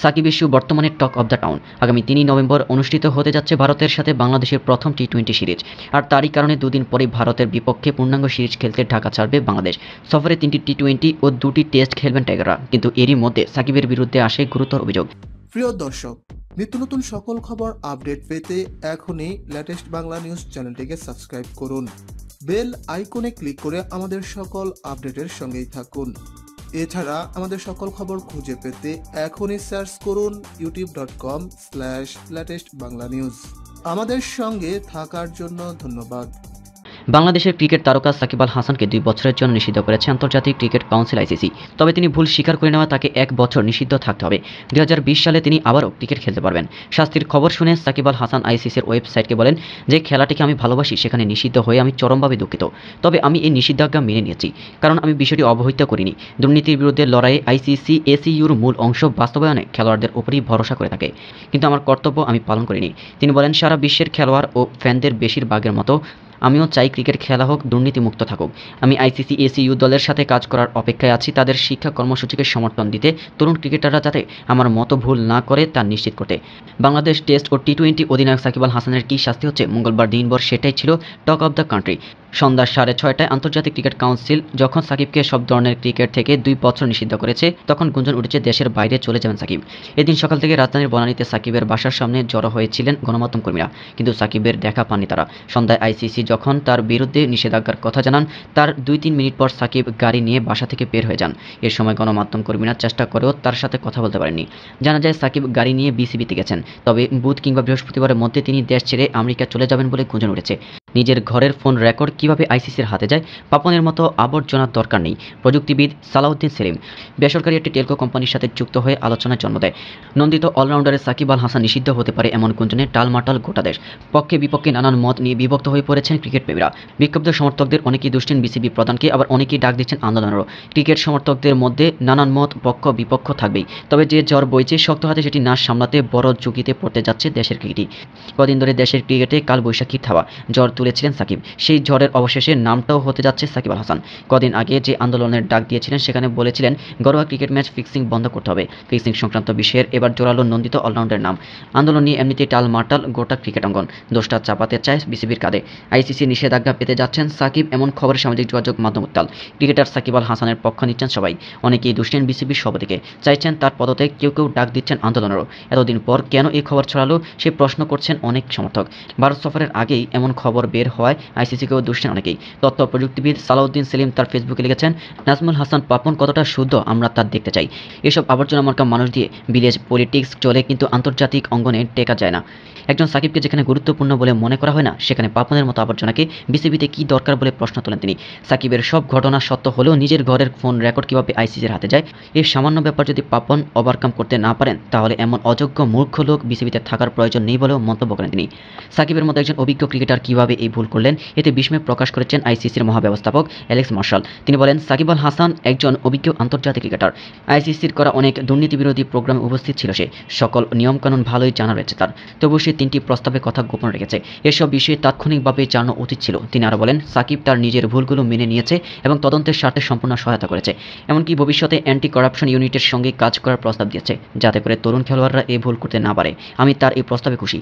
Shakib issue বর্তমানে টক of the town আগামী তিনই November অনুষ্ঠিত হতে যাচ্ছে ভারতের সাথে বাংলাদেশের প্রথম টি টোয়েন্টি সিরিজ আর তারই কারণে দুদিন পরে ভারতের বিপক্ষে পূর্ণাঙ্গ সিরিজ খেলতে ঢাকা ছাড়বে বাংলাদেশ সফরে তিনটি টি টোয়েন্টি ও দুটি টেস্ট খেলবেন টাইগাররা কিন্তু এরই মধ্যে সাকিবের বিরুদ্ধে আসে গুরুতর অভিযোগ প্রিয় দর্শক নিত্য নতুন সকল খবর আপডেট পেতে এখনই লেটেস্ট বাংলা নিউজ চ্যানেলটিকে সাবস্ক্রাইব করুন বেল আইকনে ক্লিক করে আমাদের সকল আপডেটের সঙ্গেই থাকুন এছাড়া আমাদের সকল খবর খুঁজে পেতে এখনই সার্চ করুন YouTube dot com slash latest Bangla news আমাদের সঙ্গে থাকার জন্য ধন্যবাদ বাংলাদেশের ক্রিকেট তারকা সাকিব আল হাসানকে দুই বছরের জন্য নিষিদ্ধ করেছে আন্তর্জাতিক ক্রিকেট কাউন্সিল আইসিসি তবে তিনি ভুল স্বীকার করে নেওয়া তাকে এক বছর নিষিদ্ধ থাকতে হবে দুই সালে তিনি আবারও ক্রিকেট খেলতে পারবেন শাস্তির খবর শুনে সাকিব আল হাসান আইসিসির ওয়েবসাইটকে বলেন যে খেলাটিকে আমি ভালোবাসি সেখানে নিষিদ্ধ হয়ে আমি চরমভাবে দুঃখিত তবে আমি এই নিষিদ্ধাজ্ঞা মেনে নিয়েছি কারণ আমি বিষয়টি অবহিত করিনি দুর্নীতির বিরুদ্ধে লড়াইয়ে আইসিসি এসিইউর মূল অংশ বাস্তবায়নে খেলোয়াড়দের উপরই ভরসা করে থাকে কিন্তু আমার কর্তব্য আমি পালন করিনি তিনি বলেন সারা বিশ্বের খেলোয়াড় ও ফ্যানদের বেশিরভাগের মতো আমিও চাই ক্রিকেট খেলা হোক দুর্নীতিমুক্ত থাকুক আমি আইসিসি এসিইউ দলের সাথে কাজ করার অপেক্ষায় আছি তাদের শিক্ষা কর্মসূচিকে সমর্থন দিতে তরুণ ক্রিকেটাররা যাতে আমার মতো ভুল না করে তা নিশ্চিত করতে বাংলাদেশ টেস্ট ও টি টোয়েন্টি অধিনায়ক সাকিব আল হাসানের কী শাস্তি হচ্ছে মঙ্গলবার দিনভর সেটাই ছিল টক অব দ্য কান্ট্রি সন্ধ্যা সাড়ে ছয়টায় আন্তর্জাতিক ক্রিকেট কাউন্সিল যখন সাকিবকে সব ধরনের ক্রিকেট থেকে দুই বছর নিষিদ্ধ করেছে তখন গুঞ্জন উঠেছে দেশের বাইরে চলে যাবেন সাকিব এদিন সকাল থেকে রাজধানীর বনানীতে সাকিবের বাসার সামনে জড়ো হয়েছিলেন গণমাধ্যম কর্মীরা কিন্তু সাকিবের দেখা পাননি তারা সন্ধ্যায় আইসিসি তখন তার বিরুদ্ধে নিষেধাজ্ঞার কথা জানান তার দুই তিন মিনিট পর সাকিব গাড়ি নিয়ে বাসা থেকে বের হয়ে যান এ সময় গণমাধ্যম কর্মীরা চেষ্টা করেও তার সাথে কথা বলতে পারেনি জানা যায় সাকিব গাড়ি নিয়ে বিসিবিতে গেছেন তবে বুধ কিংবা বৃহস্পতিবারের মধ্যে তিনি দেশ ছেড়ে আমেরিকা চলে যাবেন বলে গুঞ্জন উঠেছে নিজের ঘরের ফোন রেকর্ড কিভাবে আইসিসির হাতে যায় পাপনের মতো আবর্জনার দরকার নেই প্রযুক্তিবিদ সালাউদ্দিন সেলিম বেসরকারি একটি টেলকো কোম্পানির সাথে যুক্ত হয়ে আলোচনার জন্ম দেয় নন্দিত অলরাউন্ডারের সাকিব আল হাসান নিষিদ্ধ হতে পারে এমন গুঞ্জনে টালমাটাল গোটা দেশ পক্ষে বিপক্ষে নানান মত নিয়ে বিভক্ত হয়ে পড়েছেন ক্রিকেট প্রেমীরা বিক্ষুব্ধ সমর্থকদের অনেকেই দুষ্টেন বিসিবি প্রধানকে আবার অনেকেই ডাক দিচ্ছেন আন্দোলনেরও ক্রিকেট সমর্থকদের মধ্যে নানান মত পক্ষ বিপক্ষ থাকবেই তবে যে জ্বর বইছে শক্ত হাতে সেটি না সামলাতে বড় ঝুঁকিতে পড়তে যাচ্ছে দেশের ক্রিকেটই কদিন ধরে দেশের ক্রিকেটে কাল বৈশাখী থাওয়া জ্বর তুলেছিলেন সাকিব সেই ঝড়ের অবশেষে নামটাও হতে যাচ্ছে সাকিব আল হাসান কদিন আগে যে আন্দোলনের ডাক দিয়েছিলেন সেখানে বলেছিলেন ঘরোয়া ক্রিকেট ম্যাচ ফিক্সিং বন্ধ করতে হবে ফিক্সিং সংক্রান্ত বিষয়ের এবার জোরালো নন্দিত অলরাউন্ডের নাম আন্দোলন নিয়ে এমনিতে টাল মার্টাল গোটা ক্রিকেট অঙ্গন দোষটা চাপাতে চায় বিসিবির কাঁধে আইসিসি নিষেধাজ্ঞা পেতে যাচ্ছেন সাকিব এমন খবর সামাজিক যোগাযোগ মাধ্যম উত্তাল ক্রিকেটার সাকিব আল হাসানের পক্ষ নিচ্ছেন সবাই অনেকেই দুষ্টেন বিসিবির সভাপতিকে চাইছেন তার পদতে কেউ কেউ ডাক দিচ্ছেন আন্দোলনেরও এতদিন পর কেন এই খবর ছড়ালো সে প্রশ্ন করছেন অনেক সমর্থক ভারত সফরের আগেই এমন খবর বের হয় কেউ দুষছেন অনেকেই তথ্য প্রযুক্তিবিদ সালাউদ্দিন সেলিম তার ফেসবুকে লিখেছেন নাজমুল হাসান পাপন কতটা শুদ্ধ আমরা তার দেখতে চাই এসব আবর্জনা মার্কা মানুষ দিয়ে বিদেশ পলিটিক্স চলে কিন্তু আন্তর্জাতিক অঙ্গনে টেকা যায় না একজন সাকিবকে যেখানে গুরুত্বপূর্ণ বলে মনে করা হয় না সেখানে পাপনের মতো আবর্জনাকে বিসিবিতে কি দরকার বলে প্রশ্ন তোলেন তিনি সাকিবের সব ঘটনা সত্য হলেও নিজের ঘরের ফোন রেকর্ড কীভাবে আইসিসির হাতে যায় এই সামান্য ব্যাপার যদি পাপন ওভারকাম করতে না পারেন তাহলে এমন অযোগ্য মূর্খ লোক বিসিবিতে থাকার প্রয়োজন নেই বলেও মন্তব্য করেন তিনি সাকিবের মতো একজন অভিজ্ঞ ক্রিকেটার কীভাবে এই ভুল করলেন এতে বিস্ময় প্রকাশ করেছেন আইসিসির মহাব্যবস্থাপক অ্যালেক্স মার্শাল তিনি বলেন সাকিব আল হাসান একজন অভিজ্ঞ আন্তর্জাতিক ক্রিকেটার আইসিসির করা অনেক দুর্নীতিবিরোধী প্রোগ্রাম উপস্থিত ছিল সে সকল নিয়মকানুন ভালোই জানা রয়েছে তার তবু সে তিনটি প্রস্তাবে কথা গোপন রেখেছে এসব বিষয়ে তাৎক্ষণিকভাবে জানানো উচিত ছিল তিনি আরও বলেন সাকিব তার নিজের ভুলগুলো মেনে নিয়েছে এবং তদন্তের স্বার্থে সম্পূর্ণ সহায়তা করেছে এমনকি ভবিষ্যতে অ্যান্টি করাপশন ইউনিটের সঙ্গে কাজ করার প্রস্তাব দিয়েছে যাতে করে তরুণ খেলোয়াড়রা এই ভুল করতে না পারে আমি তার এই প্রস্তাবে খুশি